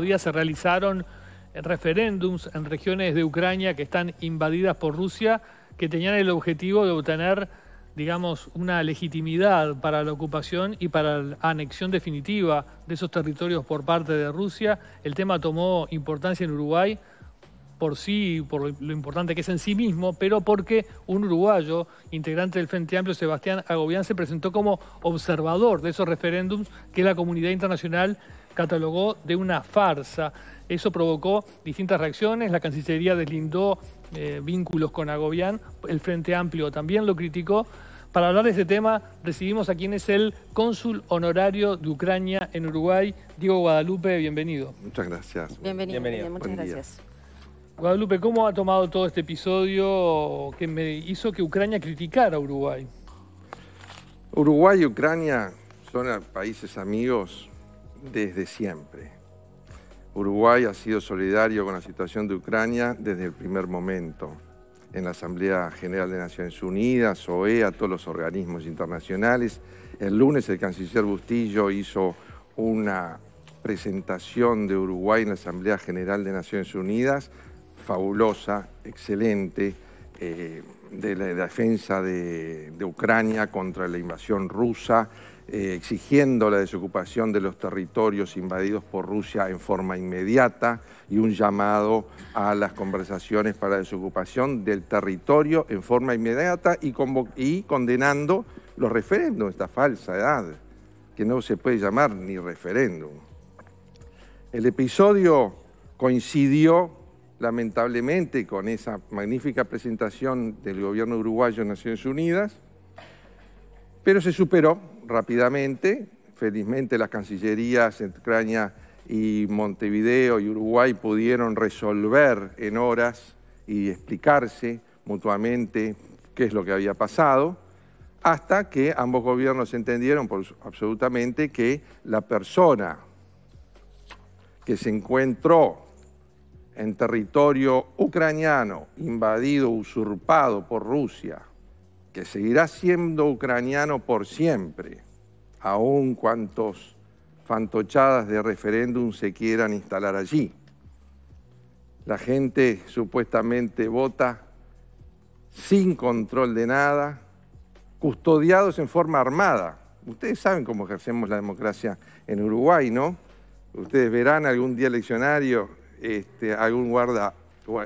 días se realizaron referéndums en regiones de Ucrania que están invadidas por Rusia, que tenían el objetivo de obtener, digamos, una legitimidad para la ocupación y para la anexión definitiva de esos territorios por parte de Rusia. El tema tomó importancia en Uruguay por sí, por lo importante que es en sí mismo, pero porque un uruguayo, integrante del Frente Amplio, Sebastián Agobián, se presentó como observador de esos referéndums que la comunidad internacional catalogó de una farsa. Eso provocó distintas reacciones. La Cancillería deslindó eh, vínculos con Agobián. El Frente Amplio también lo criticó. Para hablar de este tema, recibimos a quien es el cónsul honorario de Ucrania en Uruguay, Diego Guadalupe. Bienvenido. Muchas gracias. Bienvenido. Muchas gracias. Guadalupe, ¿cómo ha tomado todo este episodio que me hizo que Ucrania criticara a Uruguay? Uruguay y Ucrania son países amigos desde siempre. Uruguay ha sido solidario con la situación de Ucrania desde el primer momento. En la Asamblea General de Naciones Unidas, OEA, todos los organismos internacionales. El lunes el canciller Bustillo hizo una presentación de Uruguay en la Asamblea General de Naciones Unidas, fabulosa, excelente eh, de la defensa de, Ucrania contra la invasión rusa, eh, exigiendo la desocupación de los territorios invadidos por Rusia en forma inmediata y un llamado a las conversaciones para la desocupación del territorio en forma inmediata y, y condenando los referéndums, esta falsa edad que no se puede llamar ni referéndum. El episodio coincidió lamentablemente con esa magnífica presentación del gobierno uruguayo en Naciones Unidas, pero se superó rápidamente. Felizmente las cancillerías en Ucrania y Montevideo y Uruguay pudieron resolver en horas y explicarse mutuamente qué es lo que había pasado, hasta que ambos gobiernos entendieron absolutamente que la persona que se encontró en territorio ucraniano, invadido, usurpado por Rusia, que seguirá siendo ucraniano por siempre, aun cuantos fantochadas de referéndum se quieran instalar allí. La gente supuestamente vota sin control de nada, custodiados en forma armada. Ustedes saben cómo ejercemos la democracia en Uruguay, ¿no? Ustedes verán algún día el leccionario este, algún guarda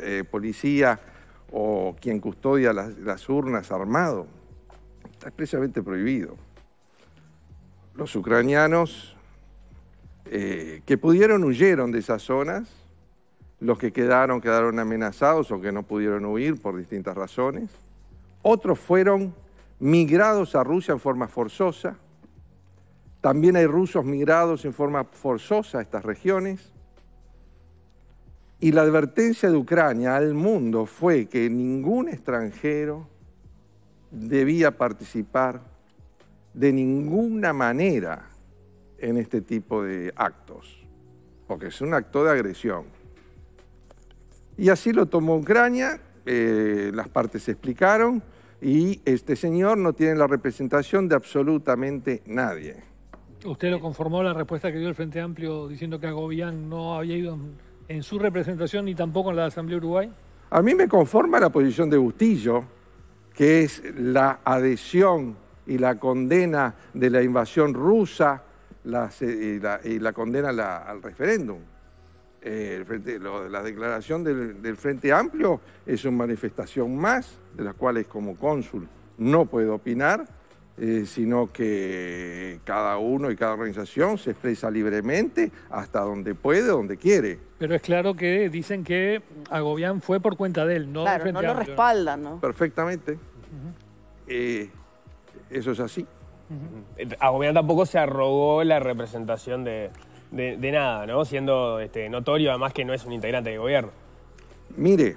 eh, policía o quien custodia las, urnas armado. Está expresamente prohibido. Los ucranianos eh, que pudieron huyeron de esas zonas, los que quedaron quedaron amenazados o que no pudieron huir por distintas razones, otros fueron migrados a Rusia en forma forzosa, también hay rusos migrados en forma forzosa a estas regiones, y la advertencia de Ucrania al mundo fue que ningún extranjero debía participar de ninguna manera en este tipo de actos, porque es un acto de agresión. Y así lo tomó Ucrania, eh, las partes se explicaron y este señor no tiene la representación de absolutamente nadie. ¿Usted lo conformó la respuesta que dio el Frente Amplio diciendo que Agobián no había ido en su representación ni tampoco en la Asamblea Uruguay? A mí me conforma la posición de Bustillo, que es la adhesión y la condena de la invasión rusa eh, y, la, condena al referéndum. Eh, la declaración del, del, Frente Amplio es una manifestación más, de las cuales como cónsul no puedo opinar, eh, sino que cada uno y cada organización se expresa libremente hasta donde puede, donde quiere. Pero es claro que dicen que Agobián fue por cuenta de él, no lo respaldan, ¿no? Perfectamente. Eh, eso es así. tampoco se arrogó la representación de, nada, ¿no? Siendo este, notorio además que no es un integrante de gobierno. Mire,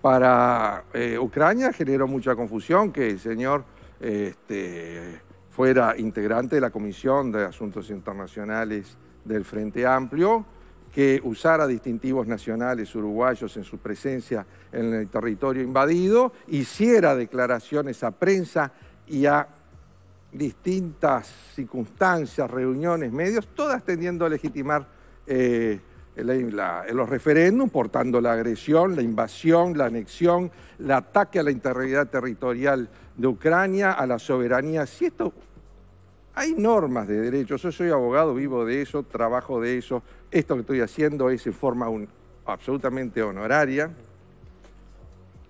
para eh, Ucrania generó mucha confusión que el señor este, fuera integrante de la Comisión de Asuntos Internacionales del Frente Amplio, que usara distintivos nacionales uruguayos en su presencia en el territorio invadido, hiciera declaraciones a prensa y a distintas circunstancias, reuniones, medios, todas tendiendo a legitimar eh, los referéndums, portando la agresión, la invasión, la anexión, el ataque a la integridad territorial de Ucrania a la soberanía. Si esto, hay normas de derecho, yo soy abogado, vivo de eso, trabajo de eso, esto que estoy haciendo es en forma absolutamente honoraria.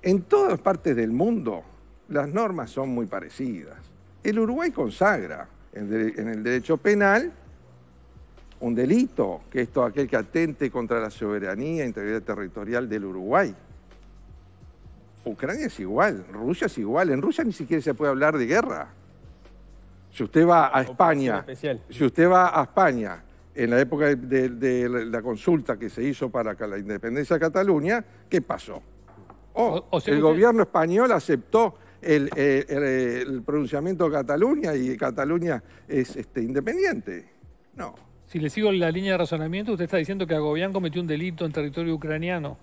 En todas partes del mundo las normas son muy parecidas. El Uruguay consagra en el derecho penal un delito, que es todo aquel que atente contra la soberanía e integridad territorial del Uruguay. Ucrania es igual, Rusia es igual. En Rusia ni siquiera se puede hablar de guerra. Si usted va a España, si usted va a España, en la época de, la consulta que se hizo para la independencia de Cataluña, ¿qué pasó? Oh, o, el gobierno español aceptó el, pronunciamiento de Cataluña y Cataluña es este, independiente. No. Si le sigo la línea de razonamiento, usted está diciendo que Agobián cometió un delito en territorio ucraniano.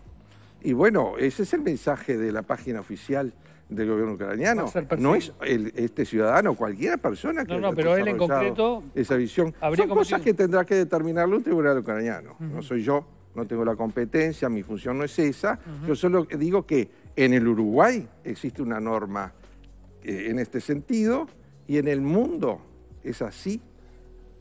Y bueno, ese es el mensaje de la página oficial del gobierno ucraniano. No es este ciudadano, cualquier persona que no, no, pero él en concreto esa visión. Habría Son cosas que tendrá que determinarlo un tribunal ucraniano. No soy yo, no tengo la competencia, mi función no es esa. Yo solo digo que en el Uruguay existe una norma eh, en este sentido y en el mundo es así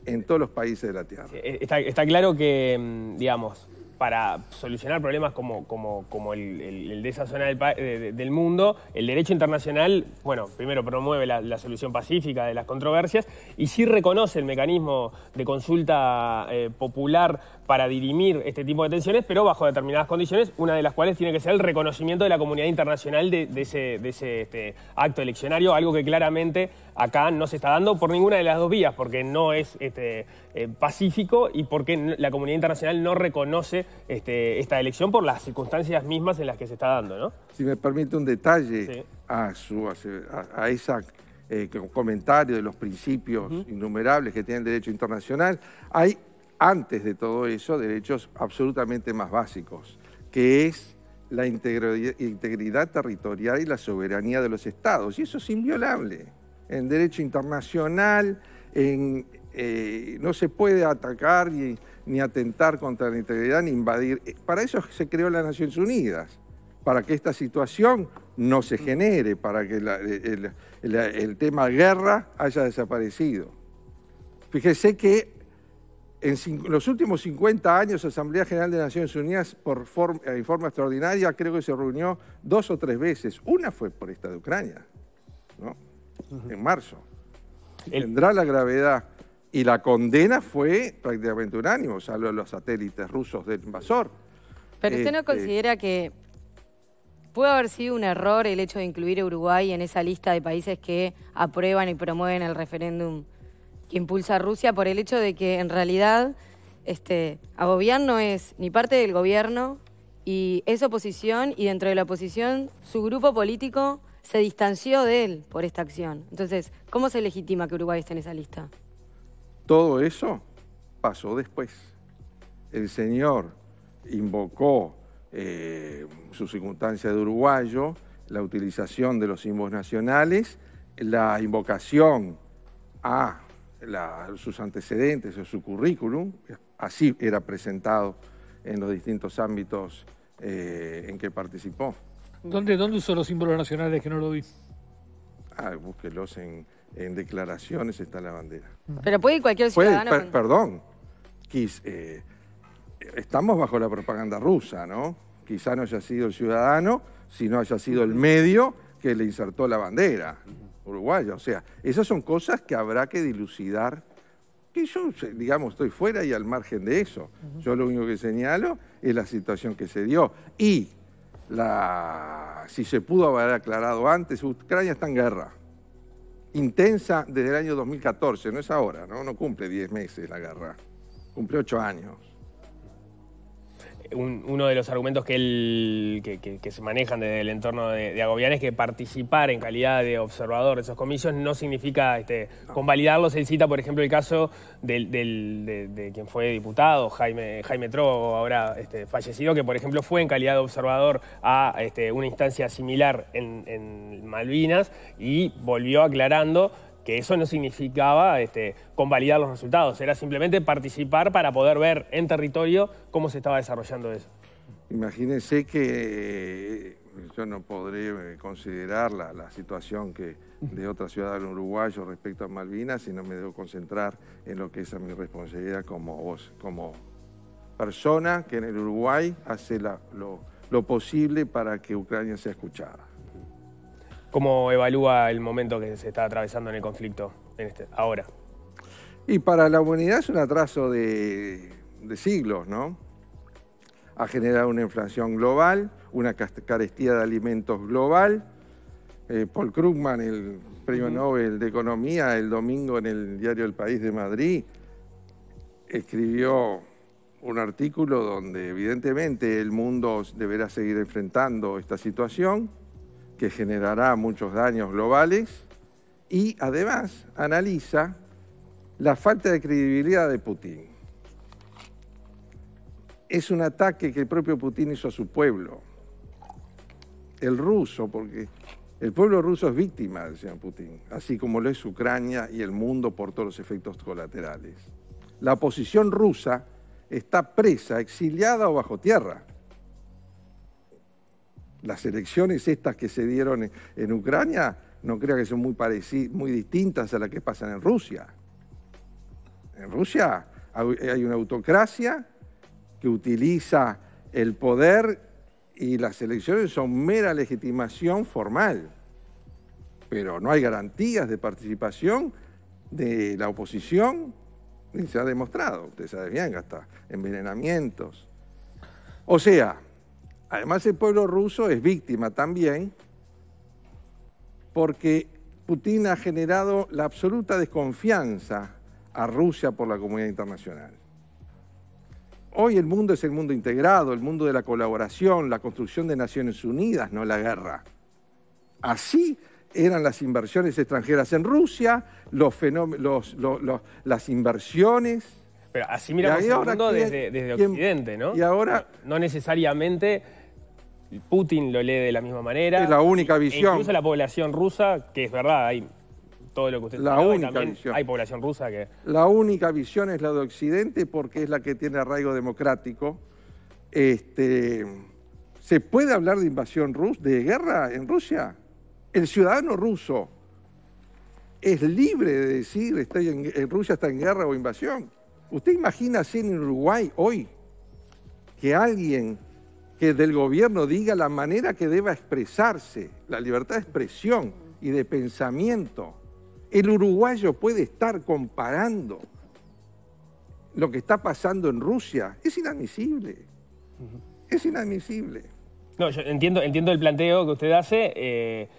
en todos los países de la Tierra. Eh, está claro que, mm, digamos, para solucionar problemas como, como, como el, de esa zona del, del, mundo. El derecho internacional, bueno, primero promueve la, solución pacífica de las controversias y sí reconoce el mecanismo de consulta eh, popular para dirimir este tipo de tensiones, pero bajo determinadas condiciones, una de las cuales tiene que ser el reconocimiento de la comunidad internacional de, de ese, de ese este, acto eleccionario, algo que claramente acá no se está dando por ninguna de las dos vías, porque no es este, eh, pacífico y porque la comunidad internacional no reconoce este, esta elección por las circunstancias mismas en las que se está dando, ¿no? Si me permite un detalle a, su, a, esa eh, comentario de los principios innumerables que tiene el derecho internacional, hay antes de todo eso derechos absolutamente más básicos, que es la integridad, territorial y la soberanía de los estados. Y eso es inviolable. En derecho internacional eh, no se puede atacar y ni atentar contra la integridad, ni invadir. Eh, para eso se creó las Naciones Unidas, para que esta situación no se genere, para que eh, el, tema guerra haya desaparecido. Fíjese que en los últimos 50 años, Asamblea General de Naciones Unidas, por eh, forma, extraordinaria, creo que se reunió dos o tres veces. Una fue por esta de Ucrania, ¿no? En marzo. Tendrá la gravedad y la condena fue prácticamente unánimo, o sea, los satélites rusos del invasor. Pero usted no este, considera que puede haber sido un error el hecho de incluir Uruguay en esa lista de países que aprueban y promueven el referéndum que impulsa Rusia por el hecho de que en realidad este, no es ni parte del gobierno y es oposición y dentro de la oposición su grupo político se distanció de él por esta acción. Entonces, ¿cómo se legitima que Uruguay esté en esa lista? Todo eso pasó después. El Señor invocó eh, su circunstancia de uruguayo, la utilización de los símbolos nacionales, la invocación a sus antecedentes o su currículum, así era presentado en los distintos ámbitos eh, en que participó. ¿Dónde, ¿Dónde usó los símbolos nacionales que no lo vi? Ah, búsquelos en en declaraciones está la bandera. Pero puede ir cualquier ciudadano. perdón, eh, estamos bajo la propaganda rusa, ¿no? Quizá no haya sido el ciudadano, sino haya sido el medio que le insertó la bandera uruguaya. O sea, esas son cosas que habrá que dilucidar. Que yo, digamos, estoy fuera y al margen de eso. Yo lo único que señalo es la situación que se dio. Y la, si se pudo haber aclarado antes, Ucrania está en guerra intensa desde el año 2014, no es ahora, ¿no? No cumple 10 meses la guerra, cumple 8 años uno de los argumentos que, que, se manejan desde el entorno de, de, es que participar en calidad de observador de esos comicios no significa este, convalidarlos. Él cita, por ejemplo, el caso de, quien fue diputado, Jaime, Jaime Trogo, ahora este, fallecido, que por ejemplo fue en calidad de observador a este, una instancia similar en, en Malvinas y volvió aclarando que eso no significaba este, convalidar los resultados, era simplemente participar para poder ver en territorio cómo se estaba desarrollando eso. Imagínense que eh, yo no podré eh, considerar la, situación que de otra ciudad del uruguayo respecto a Malvinas si no me debo concentrar en lo que es a mi responsabilidad como como persona que en el Uruguay hace lo, lo posible para que Ucrania sea escuchada. ¿Cómo evalúa el momento que se está atravesando en el conflicto este, ahora? Y para la humanidad es un atraso de, siglos, ¿no? Ha generado una inflación global, una carestía de alimentos global. Eh, Paul Krugman, el premio Nobel de Economía, el domingo en el diario El País de Madrid, escribió un artículo donde evidentemente el mundo deberá seguir enfrentando esta situación que generará muchos daños globales y además analiza la falta de credibilidad de Putin. Es un ataque que el propio Putin hizo a su pueblo, el ruso, porque el pueblo ruso es víctima del señor Putin, así como lo es Ucrania y el mundo por todos los efectos colaterales. La oposición rusa está presa, exiliada o bajo tierra las elecciones estas que se dieron en, Ucrania, no creo que son muy, parecidas, muy distintas a las que pasan en Rusia. En Rusia hay una autocracia que utiliza el poder y las elecciones son mera legitimación formal, pero no hay garantías de participación de la oposición, ni se ha demostrado, ustedes saben bien, hasta envenenamientos. O sea, Además, el pueblo ruso es víctima también porque Putin ha generado la absoluta desconfianza a Rusia por la comunidad internacional. Hoy el mundo es el mundo integrado, el mundo de la colaboración, la construcción de Naciones Unidas, no la guerra. Así eran las inversiones extranjeras en Rusia, las inversiones. Pero así miramos el mundo desde, Occidente, ¿no? Y ahora. No, no necesariamente Putin lo lee de la misma manera. Es la única e visión. incluso la población rusa, que es verdad, hay todo lo que usted La única visión. Hay población rusa que... La única visión es la de Occidente porque es la que tiene arraigo democrático. Este, ¿Se puede hablar de invasión rusa, de guerra en Rusia? El ciudadano ruso es libre de decir estoy Rusia está en guerra o invasión. ¿Usted imagina ser en Uruguay hoy que alguien que del gobierno diga la manera que deba expresarse, la libertad de expresión y de pensamiento. El uruguayo puede estar comparando lo que está pasando en Rusia. Es inadmisible. Es inadmisible. No, yo entiendo, entiendo el planteo que usted hace. Eh,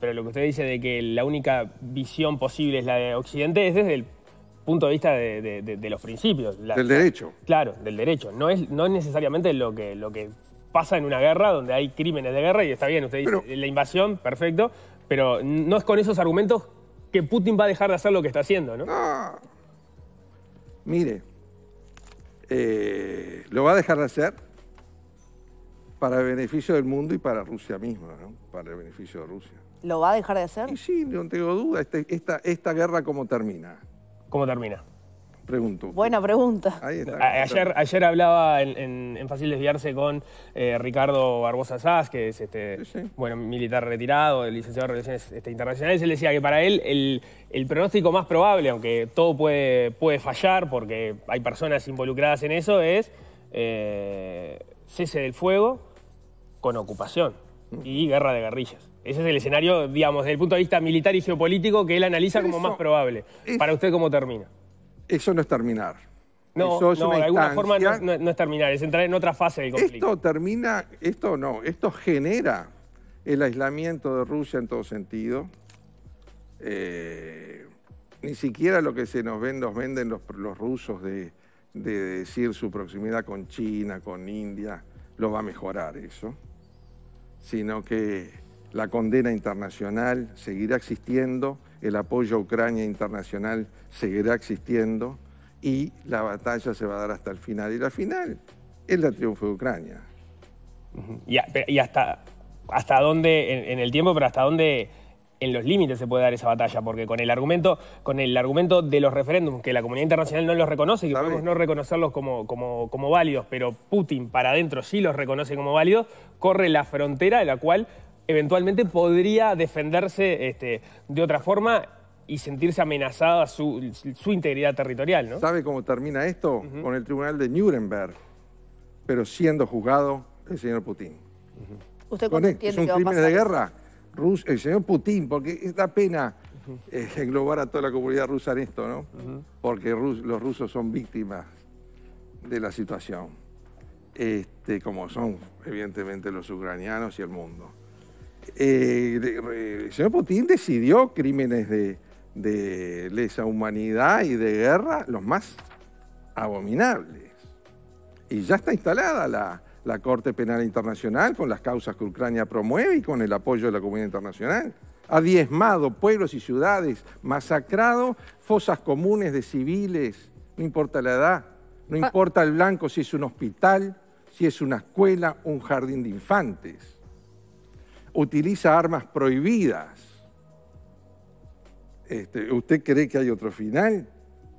pero lo que usted dice de que la única visión posible es la de Occidente es desde el punto de vista de, los principios. del derecho. Claro, del derecho. No es, no es necesariamente lo que, lo que pasa en una guerra donde hay crímenes de guerra y está bien, usted dice la invasión, perfecto, pero no es con esos argumentos que Putin va a dejar de hacer lo que está haciendo, ¿no? Mire, eh, lo va a dejar de hacer para el beneficio del mundo y para Rusia misma, ¿no? Para el beneficio de Rusia. ¿Lo va a dejar de hacer? Y sí, no tengo duda. Este, esta, esta guerra, ¿cómo termina? ¿Cómo termina? Pregunto. Buena pregunta. ayer, ayer hablaba en, Fácil Desviarse con eh, Ricardo Barbosa Sass, que es este, Bueno, militar retirado, licenciado en Relaciones este, Internacionales. Él decía que para él el, pronóstico más probable, aunque todo puede, puede fallar porque hay personas involucradas en eso, es eh, cese del fuego con ocupación y guerra de guerrillas. Ese es el escenario, digamos, desde el punto de vista militar y geopolítico que él analiza como más probable. Para usted, ¿cómo termina? Eso no es terminar. No, es de alguna forma no, es terminar, es entrar en otra fase del conflicto. Esto termina, esto no, esto genera el aislamiento de Rusia en todo sentido. Eh, ni siquiera lo que se nos venden los, rusos de decir su proximidad con China, con India, lo va a mejorar eso sino que la condena internacional seguirá existiendo, el apoyo a Ucrania internacional seguirá existiendo y la batalla se va a dar hasta el final. Y la final es la triunfo de Ucrania. Y, hasta, hasta dónde, en, en el tiempo, pero hasta dónde en los límites se puede dar esa batalla, porque con el argumento, con el argumento de los referéndums, que la comunidad internacional no los reconoce, que podemos no reconocerlos como, como, válidos, pero Putin para adentro sí los reconoce como válidos, corre la frontera de la cual eventualmente podría defenderse este, de otra forma y sentirse amenazada su, su integridad territorial. ¿no? ¿Sabe cómo termina esto? Con el tribunal de Nuremberg, pero siendo juzgado el señor Putin. ¿Usted Con este, ¿Es crimen de guerra? el señor Putin, porque da pena eh, englobar a toda la comunidad rusa en esto, ¿no? Porque los rusos son víctimas de la situación, este, como son evidentemente los ucranianos y el mundo. Eh, el señor Putin decidió crímenes de lesa humanidad y de guerra los más abominables. Y ya está instalada la, la Corte Penal Internacional con las causas que Ucrania promueve y con el apoyo de la comunidad internacional. Ha diezmado pueblos y ciudades, masacrado fosas comunes de civiles, no importa la edad, no ah. importa el blanco si es un hospital, si es una escuela, un jardín de infantes. Utiliza armas prohibidas. Este, ¿Usted cree que hay otro final?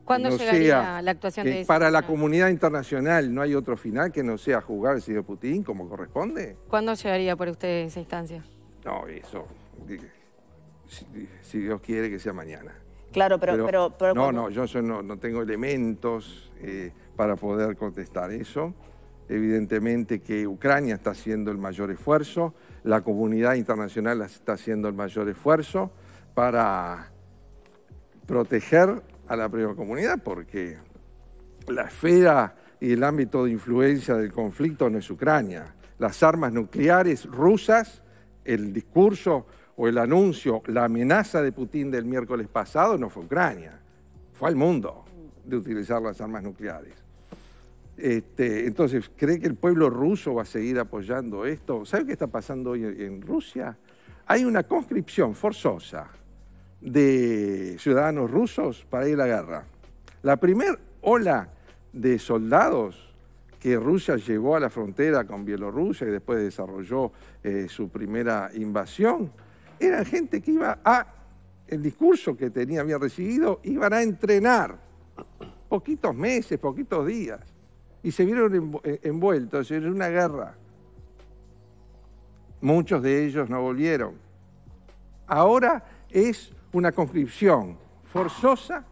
¿Cuándo llegaría la actuación de ese Para la comunidad internacional no hay otro final que no sea jugar el señor Putin como corresponde. ¿Cuándo llegaría por usted esa instancia? No, eso, si, Dios quiere que sea mañana. Claro, pero... no, no, yo no, tengo elementos eh, para poder contestar eso. Evidentemente que Ucrania está haciendo el mayor esfuerzo, la comunidad internacional está haciendo el mayor esfuerzo para proteger a la primera comunidad porque la esfera y el ámbito de influencia del conflicto no es Ucrania. Las armas nucleares rusas, el discurso o el anuncio, la amenaza de Putin del miércoles pasado no fue Ucrania, fue al mundo de utilizar las armas nucleares. Este, entonces, ¿cree que el pueblo ruso va a seguir apoyando esto? ¿Sabe qué está pasando hoy en Rusia? Hay una conscripción forzosa de ciudadanos rusos para ir a la guerra. La primera ola de soldados que Rusia llevó a la frontera con Bielorrusia y después desarrolló eh, su primera invasión, eran gente que iba a, el discurso que tenía, había recibido, iban a entrenar poquitos meses, poquitos días, y se vieron eh, envueltos en una guerra. Muchos de ellos no volvieron. Ahora es una conscripción forzosa,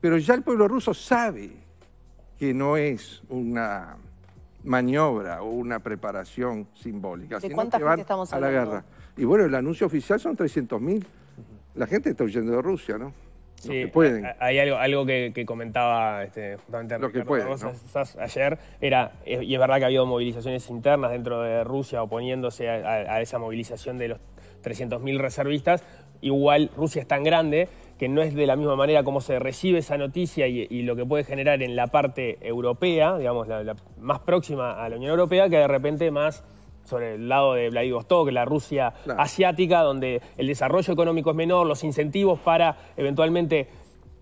pero ya el pueblo ruso sabe que no es una maniobra o una preparación simbólica. ¿De cuánta gente estamos hablando? A la guerra. Y bueno, el anuncio oficial son 300.000. La gente está huyendo de Rusia, ¿no? Sí, que pueden. hay algo, que, comentaba este, justamente que ayer, era, eh, y es verdad que ha habido movilizaciones internas dentro de Rusia oponiéndose a esa movilización de los 300.000 reservistas, Igual Rusia es tan grande que no es de la misma manera como se recibe esa noticia y, lo que puede generar en la parte europea, digamos, la, más próxima a la Unión Europea, que de repente más sobre el lado de Vladivostok, la Rusia asiática, donde el desarrollo económico es menor, los incentivos para eventualmente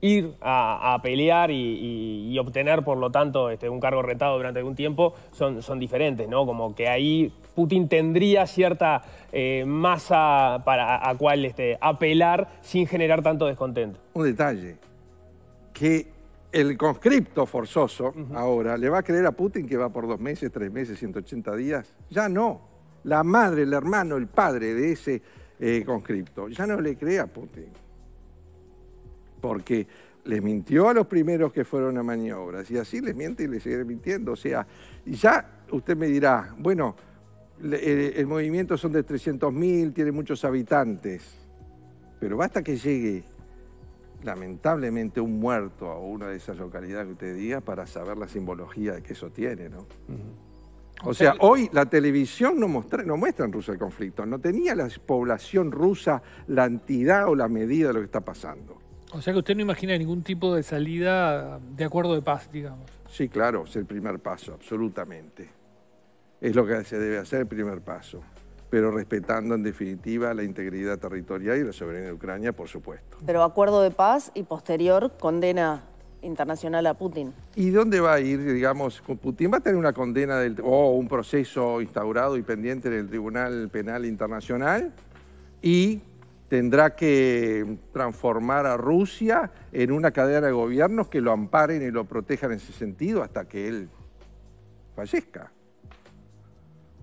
ir a, pelear y, obtener, por lo tanto, este, un cargo retado durante algún tiempo son, diferentes, ¿no? Como que ahí Putin tendría cierta eh, masa para, a cual este, apelar sin generar tanto descontento. Un detalle, que el conscripto forzoso ahora le va a creer a Putin que va por dos meses, tres meses, 180 días. Ya no. La madre, el hermano, el padre de ese eh, conscripto ya no le cree a Putin porque les mintió a los primeros que fueron a maniobras y así les miente y les sigue mintiendo. O sea, y ya usted me dirá, bueno, eh, el, movimiento son de 300.000, tiene muchos habitantes, pero basta que llegue lamentablemente un muerto a una de esas localidades que usted diga para saber la simbología que eso tiene, ¿no? O sea, hoy la televisión no, no muestra en Rusia el conflicto, no tenía la población rusa la entidad o la medida de lo que está pasando. O sea que usted no imagina ningún tipo de salida de acuerdo de paz, digamos. Sí, claro, es el primer paso, absolutamente. Es lo que se debe hacer, el primer paso, pero respetando en definitiva la integridad territorial y la soberanía de Ucrania, por supuesto. Pero acuerdo de paz y posterior condena internacional a Putin. ¿Y dónde va a ir, digamos, Putin? ¿Va a tener una condena del, o un proceso instaurado y pendiente en el Tribunal Penal Internacional? Y tendrá que transformar a Rusia en una cadena de gobiernos que lo amparen y lo protejan en ese sentido hasta que él fallezca.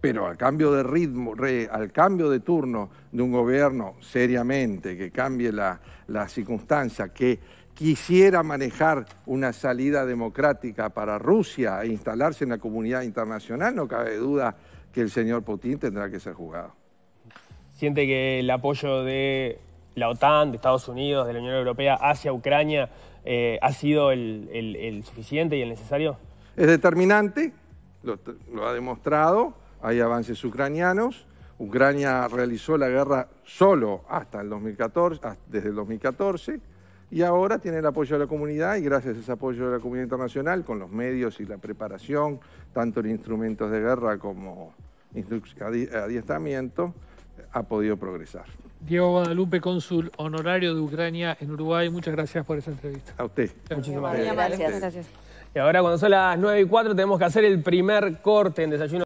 Pero al cambio de ritmo, al cambio de turno de un gobierno seriamente, que cambie la, la circunstancia, que quisiera manejar una salida democrática para Rusia e instalarse en la comunidad internacional, no cabe duda que el señor Putin tendrá que ser juzgado siente que el apoyo de la OTAN, de Estados Unidos, de la Unión Europea hacia Ucrania eh, ha sido el, suficiente y el necesario? Es determinante, lo, ha demostrado, hay avances ucranianos. Ucrania realizó la guerra solo hasta el 2014, ah, desde el 2014, y ahora tiene el apoyo de la comunidad y gracias a ese apoyo de la comunidad internacional, con los medios y la preparación, tanto en instrumentos de guerra como adiestramiento, ha podido progresar. Diego Guadalupe, cónsul honorario de Ucrania en Uruguay, muchas gracias por esa entrevista. A usted. Muchísimas gracias. Y ahora cuando son las 9 y 4 tenemos que hacer el primer corte en desayuno.